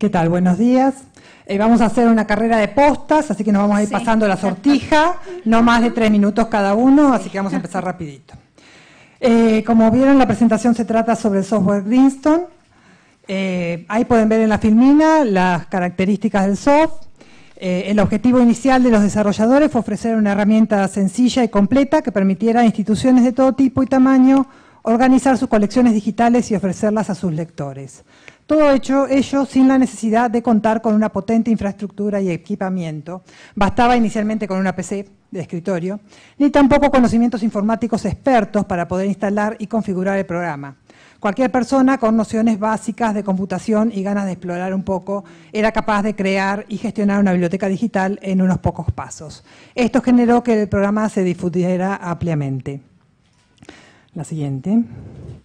¿Qué tal? Buenos días. Eh, vamos a hacer una carrera de postas, así que nos vamos a ir pasando la sortija, no más de tres minutos cada uno, así que vamos a empezar rapidito. Eh, como vieron, la presentación se trata sobre el software Greenstone. Eh, ahí pueden ver en la filmina las características del software. el objetivo inicial de los desarrolladores fue ofrecer una herramienta sencilla y completa que permitiera a instituciones de todo tipo y tamaño organizar sus colecciones digitales y ofrecerlas a sus lectores. Todo hecho, ello sin la necesidad de contar con una potente infraestructura y equipamiento. Bastaba inicialmente con una PC de escritorio, ni tampoco conocimientos informáticos expertos para poder instalar y configurar el programa. Cualquier persona con nociones básicas de computación y ganas de explorar un poco era capaz de crear y gestionar una biblioteca digital en unos pocos pasos. Esto generó que el programa se difundiera ampliamente. La siguiente.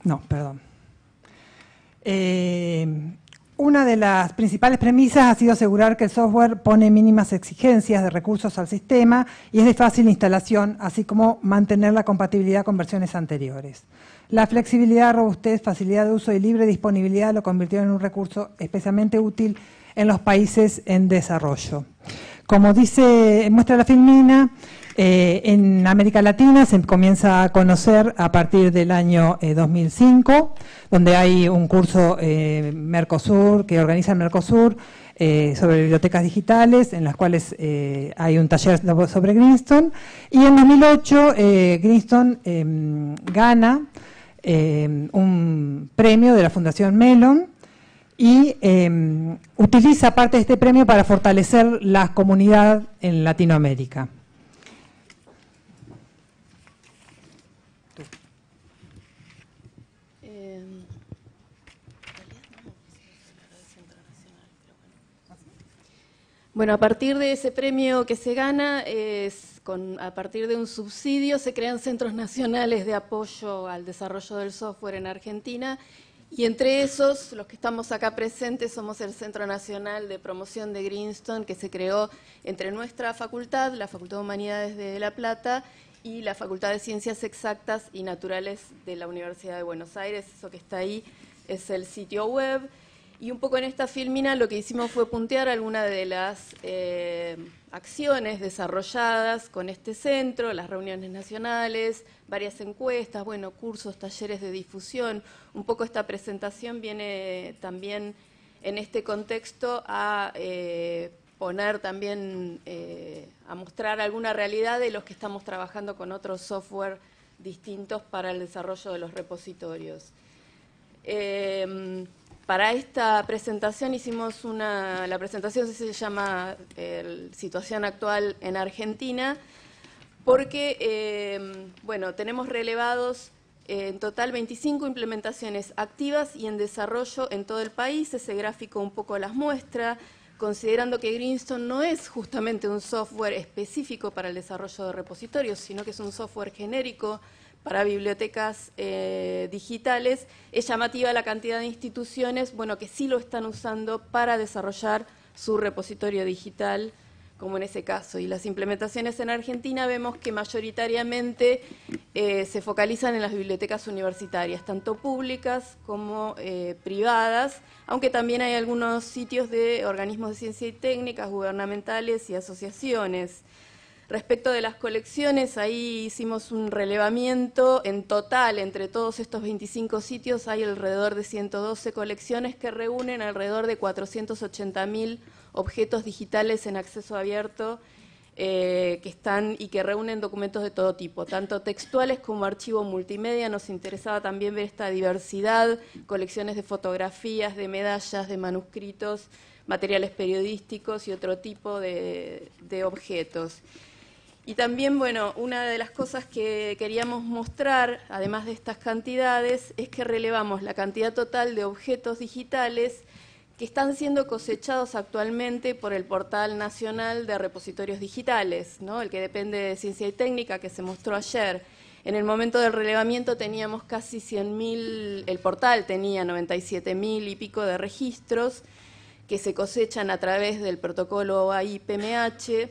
No, perdón. Eh, una de las principales premisas ha sido asegurar que el software pone mínimas exigencias de recursos al sistema y es de fácil instalación, así como mantener la compatibilidad con versiones anteriores. La flexibilidad, robustez, facilidad de uso y libre disponibilidad lo convirtieron en un recurso especialmente útil en los países en desarrollo. Como dice, muestra la filmina, eh, en América Latina se comienza a conocer a partir del año 2005, eh, donde hay un curso eh, Mercosur que organiza el Mercosur sobre bibliotecas digitales, en las cuales hay un taller sobre Greenstone. Y en 2008 Greenstone em, gana em, un premio de la Fundación Mellon y em, utiliza parte de este premio para fortalecer la comunidad en Latinoamérica. Bueno, a partir de ese premio que se gana, es a partir de un subsidio se crean centros nacionales de apoyo al desarrollo del software en Argentina y entre esos, los que estamos acá presentes, somos el Centro Nacional de Promoción de Greenstone, que se creó entre nuestra facultad, la Facultad de Humanidades de La Plata, y la Facultad de Ciencias Exactas y Naturales de la Universidad de Buenos Aires. Eso que está ahí es el sitio web. Y un poco en esta filmina lo que hicimos fue puntear algunas de las eh, acciones desarrolladas con este centro, las reuniones nacionales, varias encuestas, bueno, cursos, talleres de difusión. Un poco esta presentación viene también en este contexto a eh, poner también, eh, a mostrar alguna realidad de los que estamos trabajando con otros software distintos para el desarrollo de los repositorios. Para esta presentación hicimos una, la presentación se llama Situación actual en Argentina, porque, eh, bueno, tenemos relevados eh, en total 25 implementaciones activas y en desarrollo en todo el país, ese gráfico un poco las muestra, considerando que Greenstone no es justamente un software específico para el desarrollo de repositorios, sino que es un software genérico para bibliotecas eh, digitales, es llamativa la cantidad de instituciones bueno, que sí lo están usando para desarrollar su repositorio digital, como en ese caso. Y las implementaciones en Argentina vemos que mayoritariamente eh, se focalizan en las bibliotecas universitarias, tanto públicas como eh, privadas, aunque también hay algunos sitios de organismos de ciencia y técnicas, gubernamentales y asociaciones. Respecto de las colecciones, ahí hicimos un relevamiento. En total, entre todos estos 25 sitios, hay alrededor de 112 colecciones que reúnen alrededor de 480.000 objetos digitales en acceso abierto eh, que están y que reúnen documentos de todo tipo, tanto textuales como archivo multimedia. Nos interesaba también ver esta diversidad, colecciones de fotografías, de medallas, de manuscritos, materiales periodísticos y otro tipo de objetos. Y también, bueno, una de las cosas que queríamos mostrar, además de estas cantidades, es que relevamos la cantidad total de objetos digitales que están siendo cosechados actualmente por el Portal Nacional de Repositorios Digitales, ¿no? el que depende de Ciencia y Técnica, que se mostró ayer. En el momento del relevamiento teníamos casi 100.000, el portal tenía 97.000 y pico de registros que se cosechan a través del protocolo AIPMH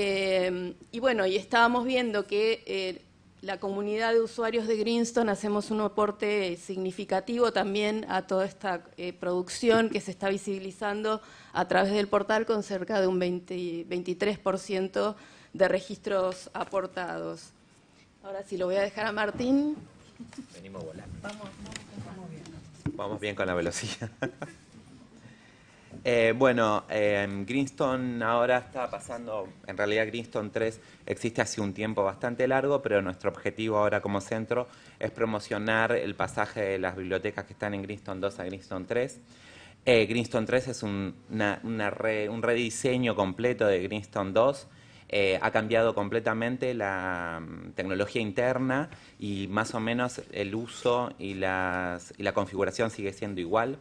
Em, y bueno, y estábamos viendo que eh, la comunidad de usuarios de Greenstone hacemos un aporte significativo también a toda esta eh, producción que se está visibilizando a través del portal con cerca de un 23% de registros aportados. Ahora sí lo voy a dejar a Martín. Venimos volando. Vamos, bien. Vamos bien con la velocidad. Eh, bueno, em, Greenstone ahora está pasando, en realidad Greenstone 3 existe hace un tiempo bastante largo, pero nuestro objetivo ahora como centro es promocionar el pasaje de las bibliotecas que están en Greenstone 2 a Greenstone 3. Eh, Greenstone 3 es un, rediseño completo de Greenstone 2. Eh, ha cambiado completamente la mm, tecnología interna y más o menos el uso y la configuración sigue siendo igual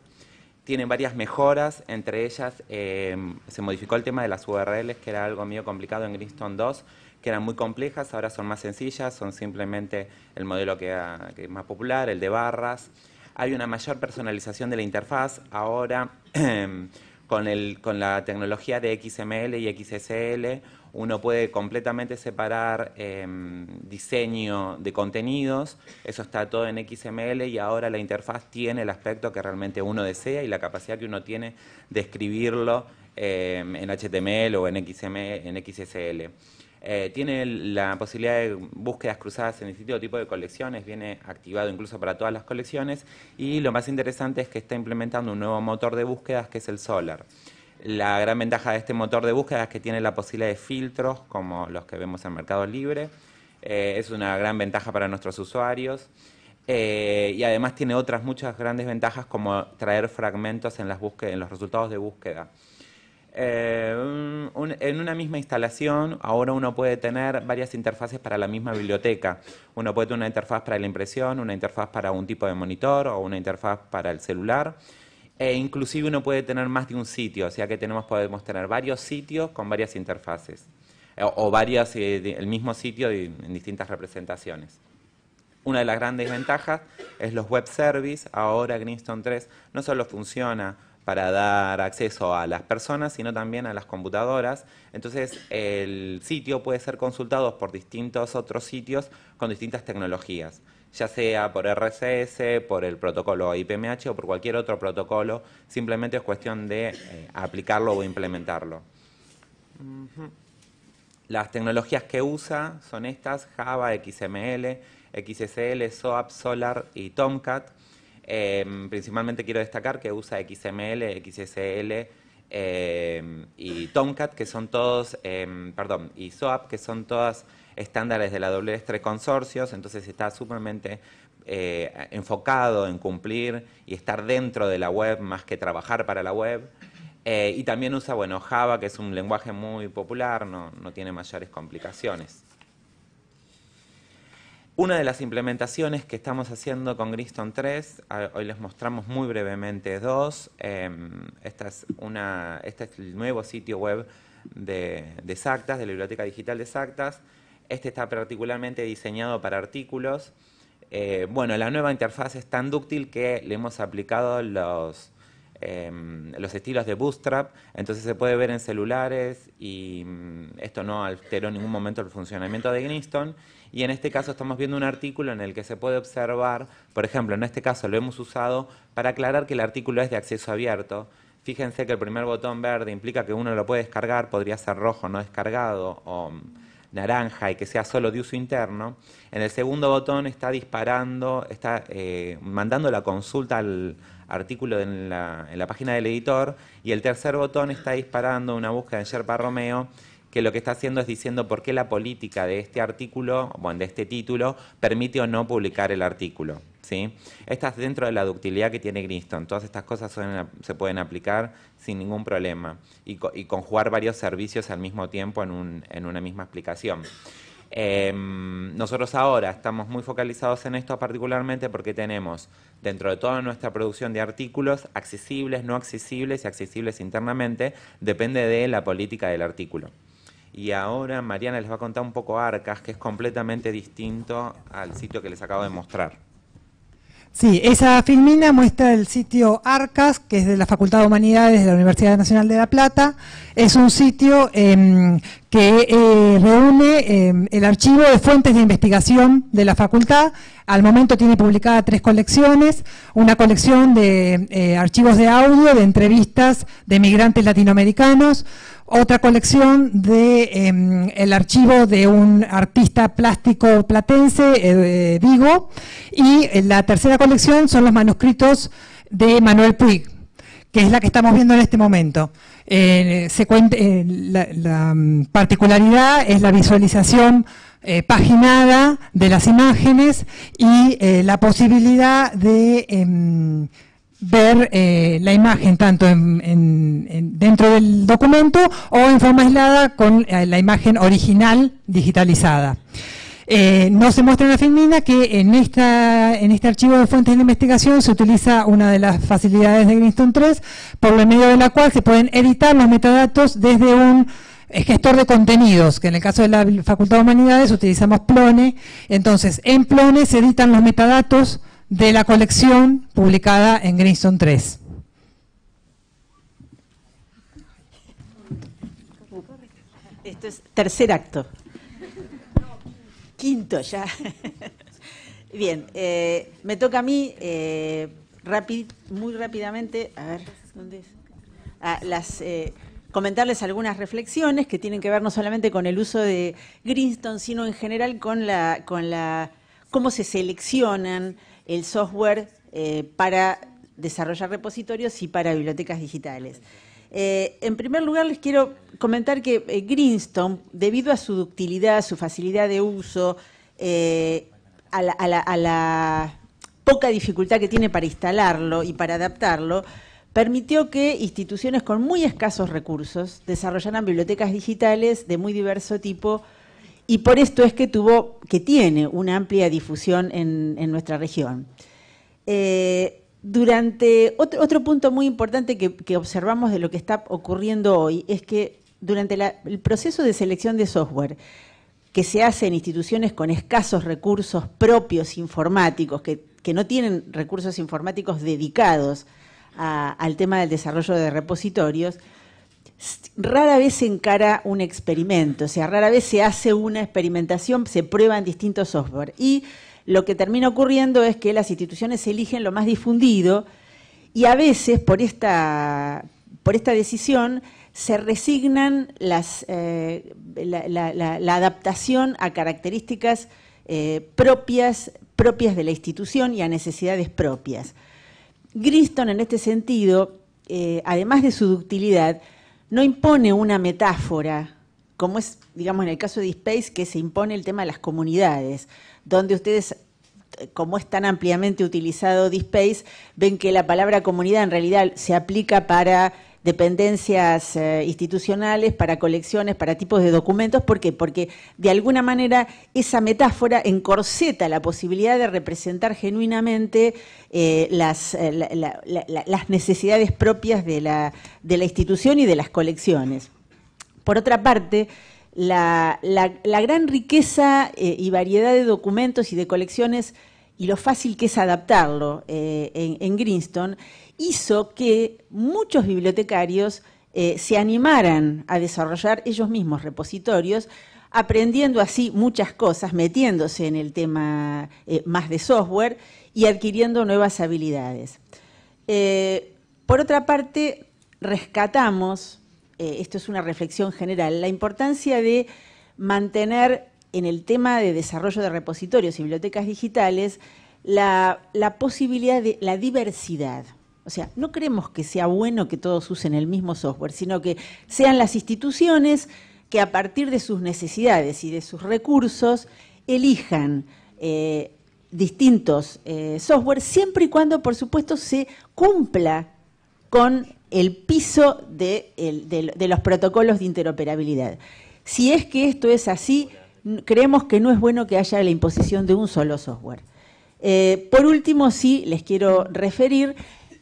tiene varias mejoras, entre ellas em, se modificó el tema de las URLs, que era algo medio complicado en Greenstone 2, que eran muy complejas, ahora son más sencillas, son simplemente el modelo que, ah, que es más popular, el de barras. Hay una mayor personalización de la interfaz, ahora em, con, el, con la tecnología de XML y XSL uno puede completamente separar em, diseño de contenidos, eso está todo en XML y ahora la interfaz tiene el aspecto que realmente uno desea y la capacidad que uno tiene de escribirlo em, en HTML o en, XML, en XSL. Eh, tiene la posibilidad de búsquedas cruzadas en distintos tipo de colecciones, viene activado incluso para todas las colecciones y lo más interesante es que está implementando un nuevo motor de búsquedas que es el Solar. La gran ventaja de este motor de búsqueda es que tiene la posibilidad de filtros, como los que vemos en Mercado Libre. Eh, es una gran ventaja para nuestros usuarios. Eh, y además tiene otras muchas grandes ventajas como traer fragmentos en, los resultados de búsqueda. Eh, en una misma instalación, ahora uno puede tener varias interfaces para la misma biblioteca. Uno puede tener una interfaz para la impresión, una interfaz para un tipo de monitor o una interfaz para el celular. E inclusive uno puede tener más de un sitio, o sea que tenemos, podemos tener varios sitios con varias interfaces eh, o, eh, el mismo sitio en distintas representaciones. Una de las grandes ventajas es los web service. Ahora Greenstone 3 no solo funciona para dar acceso a las personas, sino también a las computadoras. Entonces, el sitio puede ser consultado por distintos otros sitios con distintas tecnologías, ya sea por RCS, por el protocolo IPMH o por cualquier otro protocolo, simplemente es cuestión de eh, aplicarlo o implementarlo. Las tecnologías que usa son estas, Java, XML, XSL, SOAP, Solar y Tomcat. Eh, principalmente quiero destacar que usa XML, XSL em, y Tomcat, que son todos, em, perdón, y SOAP, que son todas estándares de la W3 consorcios, entonces está sumamente eh, enfocado en cumplir y estar dentro de la web más que trabajar para la web. Eh, y también usa, bueno, Java, que es un lenguaje muy popular, no, no tiene mayores complicaciones. Una de las implementaciones que estamos haciendo con Griston 3, hoy les mostramos muy brevemente dos. Em, esta es una, este es el nuevo sitio web de, de SACTAS, de la Biblioteca Digital de SACTAS. Este está particularmente diseñado para artículos. Eh, bueno, la nueva interfaz es tan dúctil que le hemos aplicado los, Em, los estilos de bootstrap, entonces se puede ver en celulares y mm, esto no alteró en ningún momento el funcionamiento de Gniston. Y en este caso estamos viendo un artículo en el que se puede observar, por ejemplo, en este caso lo hemos usado para aclarar que el artículo es de acceso abierto. Fíjense que el primer botón verde implica que uno lo puede descargar, podría ser rojo no descargado o mm, naranja y que sea solo de uso interno. En el segundo botón está disparando, está eh, mandando la consulta al, artículo en la, página del editor y el tercer botón está disparando una búsqueda en Sherpa Romeo que lo que está haciendo es diciendo por qué la política de este artículo, bueno, de este título, permite o no publicar el artículo. ¿sí? Esta es dentro de la ductilidad que tiene Griston, Todas estas cosas se pueden aplicar sin ningún problema y, conjugar varios servicios al mismo tiempo en, en una misma aplicación. Em, nosotros ahora estamos muy focalizados en esto particularmente porque tenemos dentro de toda nuestra producción de artículos accesibles, no accesibles y accesibles internamente, depende de la política del artículo. Y ahora Mariana les va a contar un poco Arcas, que es completamente distinto al sitio que les acabo de mostrar. Sí, esa filmina muestra el sitio Arcas, que es de la Facultad de Humanidades de la Universidad Nacional de La Plata. Es un sitio em, que eh, reúne em, el archivo de fuentes de investigación de la facultad al momento tiene publicada tres colecciones, una colección de eh, archivos de audio, de entrevistas de migrantes latinoamericanos, otra colección de em, el archivo de un artista plástico platense, eh, Vigo, y eh, la tercera colección son los manuscritos de Manuel Puig, que es la que estamos viendo en este momento. Eh, eh, la, mm, particularidad es la visualización eh, paginada de las imágenes y la posibilidad de em, ver la imagen tanto dentro del documento o en forma aislada con la imagen original digitalizada. Eh, no se muestra la filmina que en, esta, en este archivo de fuentes de investigación se utiliza una de las facilidades de Greenstone 3, por lo medio de la cual se pueden editar los metadatos desde un gestor de contenidos, que en el caso de la Facultad de Humanidades utilizamos Plone. Entonces, en Plone se editan los metadatos de la colección publicada en Greenstone 3. Esto es tercer acto quinto ya. Bien, eh, me toca a mí eh, muy rápidamente, a ah, eh, comentarles algunas reflexiones que tienen que ver no solamente con el uso de Greenstone, sino en general con con la cómo se seleccionan el software eh, para desarrollar repositorios y para bibliotecas digitales. Eh, en primer lugar, les quiero comentar que eh, Greenstone, debido a su ductilidad, su facilidad de uso, eh, a, la, poca dificultad que tiene para instalarlo y para adaptarlo, permitió que instituciones con muy escasos recursos desarrollaran bibliotecas digitales de muy diverso tipo y por esto es que tuvo, que tiene una amplia difusión en, nuestra región. Durante otro, punto muy importante que, observamos de lo que está ocurriendo hoy es que durante el proceso de selección de software que se hace en instituciones con escasos recursos propios informáticos, que, no tienen recursos informáticos dedicados al tema del desarrollo de repositorios, rara vez se encara un experimento, o sea, rara vez se hace una experimentación, se prueban distintos software. Y lo que termina ocurriendo es que las instituciones eligen lo más difundido y a veces por esta, por esta decisión se resignan eh, la, adaptación a características eh, propias, propias de la institución y a necesidades propias. Griston, en este sentido, eh, además de su ductilidad, no impone una metáfora como es, digamos, en el caso de Dispace, que se impone el tema de las comunidades, donde ustedes como es tan ampliamente utilizado Dispace, ven que la palabra comunidad en realidad se aplica para dependencias eh, institucionales, para colecciones, para tipos de documentos. ¿Por qué? Porque de alguna manera esa metáfora encorseta la posibilidad de representar genuinamente eh, eh, las, necesidades propias de la institución y de las colecciones. Por otra parte, la, gran riqueza eh, y variedad de documentos y de colecciones y lo fácil que es adaptarlo eh, en, Greenstone hizo que muchos bibliotecarios eh, se animaran a desarrollar ellos mismos repositorios, aprendiendo así muchas cosas, metiéndose en el tema más de software y adquiriendo nuevas habilidades. por otra parte, rescatamos eh, esto es una reflexión general, la importancia de mantener en el tema de desarrollo de repositorios y bibliotecas digitales la, posibilidad de la diversidad. O sea, no creemos que sea bueno que todos usen el mismo software, sino que sean las instituciones que a partir de sus necesidades y de sus recursos elijan eh, distintos eh, software, siempre y cuando, por supuesto, se cumpla con el piso de, los protocolos de interoperabilidad. Si es que esto es así, creemos que no es bueno que haya la imposición de un solo software. Eh, por último, sí, les quiero referir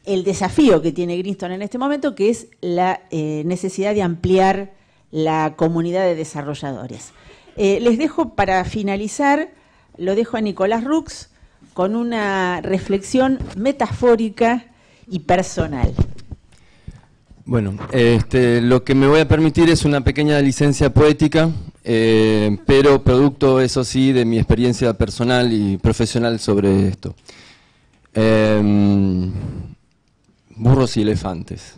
el desafío que tiene Grinston en este momento, que es la eh, necesidad de ampliar la comunidad de desarrolladores. Eh, les dejo para finalizar, lo dejo a Nicolás Rux con una reflexión metafórica y personal. Bueno, este, lo que me voy a permitir es una pequeña licencia poética, eh, pero producto, eso sí, de mi experiencia personal y profesional sobre esto. Em, burros y elefantes.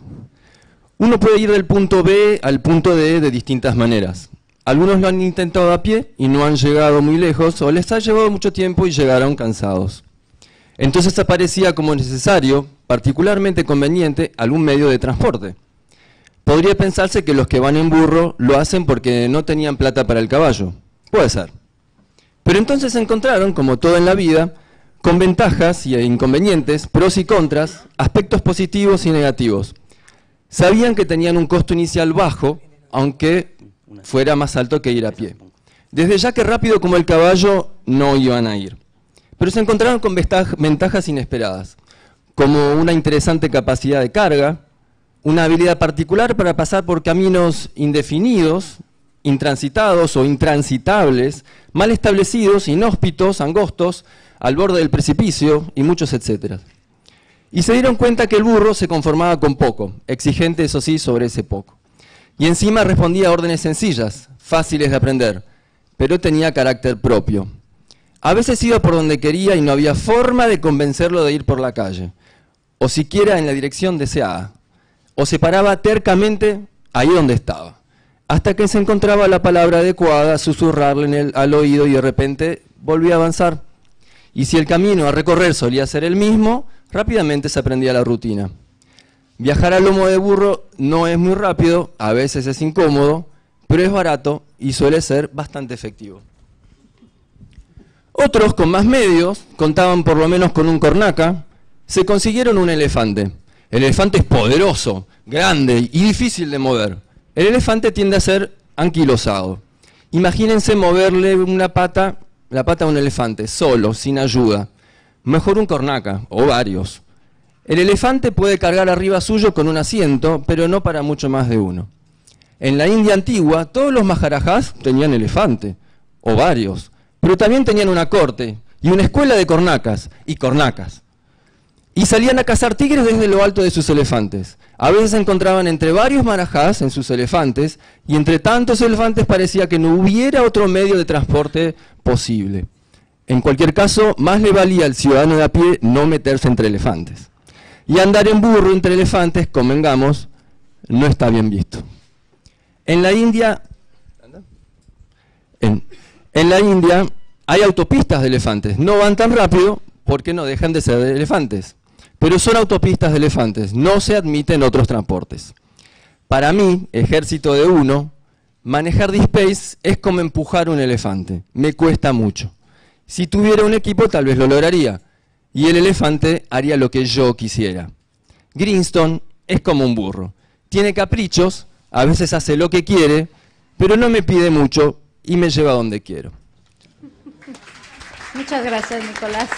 Uno puede ir del punto B al punto D de distintas maneras. Algunos lo han intentado a pie y no han llegado muy lejos, o les ha llevado mucho tiempo y llegaron cansados. Entonces aparecía como necesario, particularmente conveniente, algún medio de transporte. Podría pensarse que los que van en burro lo hacen porque no tenían plata para el caballo. Puede ser. Pero entonces encontraron, como todo en la vida, con ventajas y inconvenientes, pros y contras, aspectos positivos y negativos. Sabían que tenían un costo inicial bajo, aunque fuera más alto que ir a pie. Desde ya que rápido como el caballo no iban a ir. Pero se encontraron con ventajas inesperadas, como una interesante capacidad de carga, una habilidad particular para pasar por caminos indefinidos, intransitados o intransitables, mal establecidos, inhóspitos, angostos, al borde del precipicio y muchos etcétera. Y se dieron cuenta que el burro se conformaba con poco, exigente eso sí sobre ese poco. Y encima respondía a órdenes sencillas, fáciles de aprender, pero tenía carácter propio, a veces iba por donde quería y no había forma de convencerlo de ir por la calle, o siquiera en la dirección deseada, o se paraba tercamente ahí donde estaba, hasta que se encontraba la palabra adecuada, susurrarle en el, al oído y de repente volvía a avanzar. Y si el camino a recorrer solía ser el mismo, rápidamente se aprendía la rutina. Viajar al lomo de burro no es muy rápido, a veces es incómodo, pero es barato y suele ser bastante efectivo. Otros, con más medios, contaban por lo menos con un cornaca, se consiguieron un elefante. El elefante es poderoso, grande y difícil de mover. El elefante tiende a ser anquilosado. Imagínense moverle una pata, la pata a un elefante, solo, sin ayuda. Mejor un cornaca, o varios. El elefante puede cargar arriba suyo con un asiento, pero no para mucho más de uno. En la India antigua, todos los maharajás tenían elefante, o varios pero también tenían una corte y una escuela de cornacas y cornacas. Y salían a cazar tigres desde lo alto de sus elefantes. A veces se encontraban entre varios marajás en sus elefantes y entre tantos elefantes parecía que no hubiera otro medio de transporte posible. En cualquier caso, más le valía al ciudadano de a pie no meterse entre elefantes. Y andar en burro entre elefantes, convengamos, no está bien visto. En la India, en la India hay autopistas de elefantes. No van tan rápido porque no dejan de ser elefantes. Pero son autopistas de elefantes. No se admiten otros transportes. Para mí, ejército de uno, manejar D-Space es como empujar un elefante. Me cuesta mucho. Si tuviera un equipo, tal vez lo lograría. Y el elefante haría lo que yo quisiera. Greenstone es como un burro. Tiene caprichos, a veces hace lo que quiere, pero no me pide mucho y me lleva donde quiero. Muchas gracias, Nicolás.